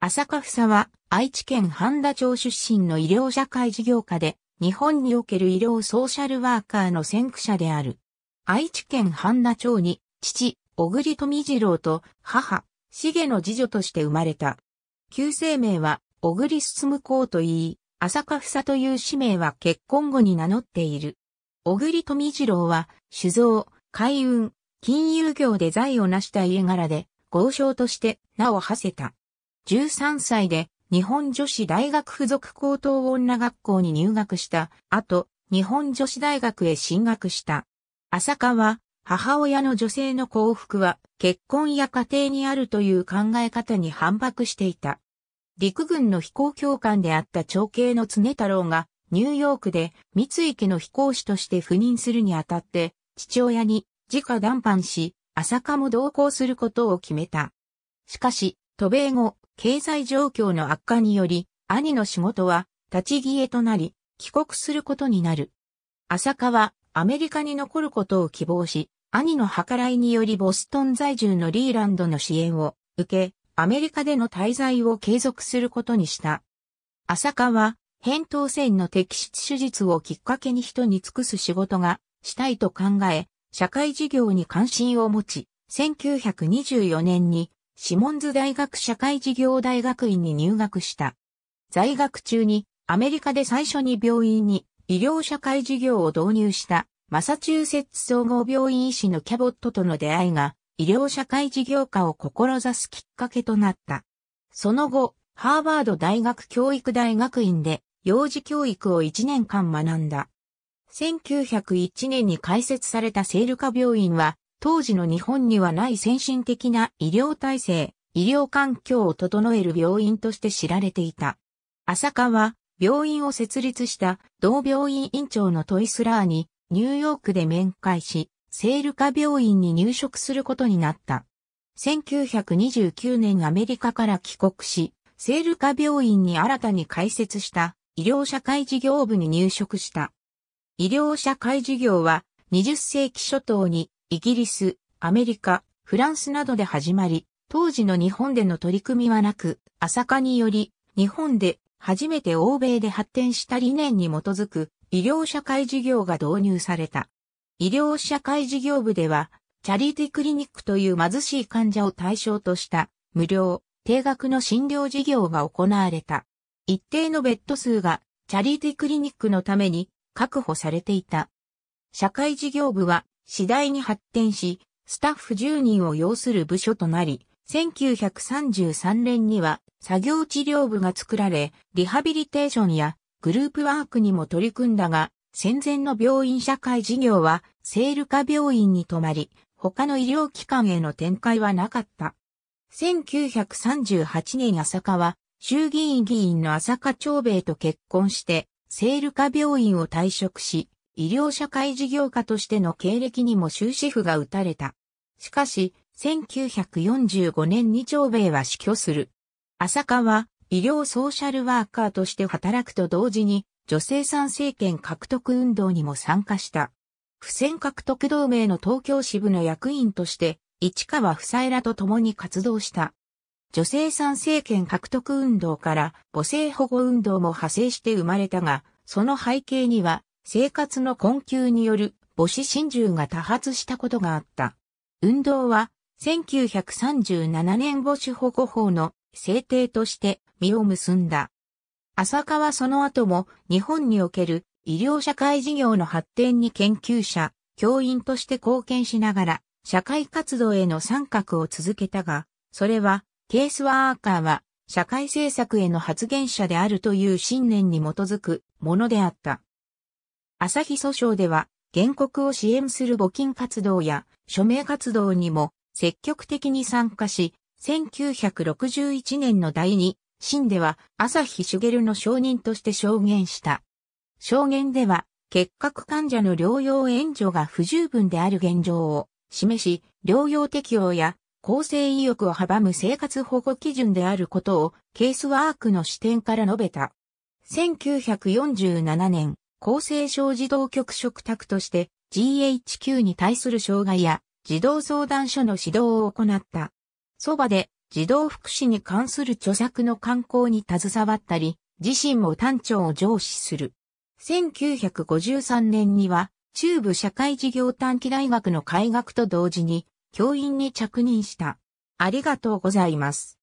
浅香房は愛知県半田町出身の医療社会事業家で、日本における医療ソーシャルワーカーの先駆者である。愛知県半田町に父、小栗富次郎と母、茂の次女として生まれた。旧姓名は小栗進公と言い、浅香房という氏名は結婚後に名乗っている。小栗富次郎は酒造、海運、金融業で財を成した家柄で、豪商として名を馳せた。13歳で日本女子大学附属高等女学校に入学した後、日本女子大学へ進学した。浅香は、母親の女性の幸福は結婚や家庭にあるという考え方に反駁していた。陸軍の飛行教官であった長兄の常太郎がニューヨークで三井家の飛行士として赴任するにあたって父親に直談判し、浅香も同行することを決めた。しかし、渡米後、経済状況の悪化により、兄の仕事は立ち消えとなり、帰国することになる。浅香はアメリカに残ることを希望し、兄の計らいによりボストン在住のリーランドの支援を受け、アメリカでの滞在を継続することにした。浅香は、扁桃腺の摘出手術をきっかけに人に尽くす仕事がしたいと考え、社会事業に関心を持ち、1924年にシモンズ大学社会事業大学院に入学した。在学中にアメリカで最初に病院に医療社会事業を導入したマサチューセッツ総合病院医師のキャボットとの出会いが医療社会事業家を志すきっかけとなった。その後、ハーバード大学教育大学院で幼児教育を1年間学んだ。1901年に開設されたセールカ病院は当時の日本にはない先進的な医療体制、医療環境を整える病院として知られていた。浅川、病院を設立した同病院院長のトイスラーにニューヨークで面会し、セール科病院に入職することになった。1929年アメリカから帰国し、セール科病院に新たに開設した医療社会事業部に入職した。医療社会事業は20世紀初頭にイギリス、アメリカ、フランスなどで始まり、当時の日本での取り組みはなく、浅香により、日本で初めて欧米で発展した理念に基づく医療社会事業が導入された。医療社会事業部では、チャリティクリニックという貧しい患者を対象とした無料、定額の診療事業が行われた。一定のベッド数がチャリティクリニックのために確保されていた。社会事業部は次第に発展し、スタッフ10人を要する部署となり、1933年には作業治療部が作られ、リハビリテーションやグループワークにも取り組んだが、戦前の病院社会事業は、セールカ病院に泊まり、他の医療機関への展開はなかった。1938年浅川は、衆議院議員の浅香長兵衛と結婚して、セールカ病院を退職し、医療社会事業家としての経歴にも終止符が打たれた。しかし、1945年に長米は死去する。浅香は医療ソーシャルワーカーとして働くと同時に女性参政権獲得運動にも参加した。不戦獲得同盟の東京支部の役員として市川夫妻らと共に活動した。女性参政権獲得運動から母性保護運動も派生して生まれたが、その背景には生活の困窮による母子心中が多発したことがあった。運動は1937年母子保護法の制定として実を結んだ。浅川はその後も日本における医療社会事業の発展に研究者、教員として貢献しながら社会活動への参画を続けたが、それはケースワーカーは社会政策への発言者であるという信念に基づくものであった。朝日訴訟では、原告を支援する募金活動や署名活動にも積極的に参加し、1961年の第2審では朝日茂の証人として証言した。証言では、結核患者の療養援助が不十分である現状を示し、療養適用や構成意欲を阻む生活保護基準であることをケースワークの視点から述べた。1947年、厚生省児童局嘱託として GHQ に対する障害や児童相談所の指導を行った。そばで児童福祉に関する著作の刊行に携わったり、自身も単調を上司する。1953年には中部社会事業短期大学の開学と同時に教員に着任した。ありがとうございます。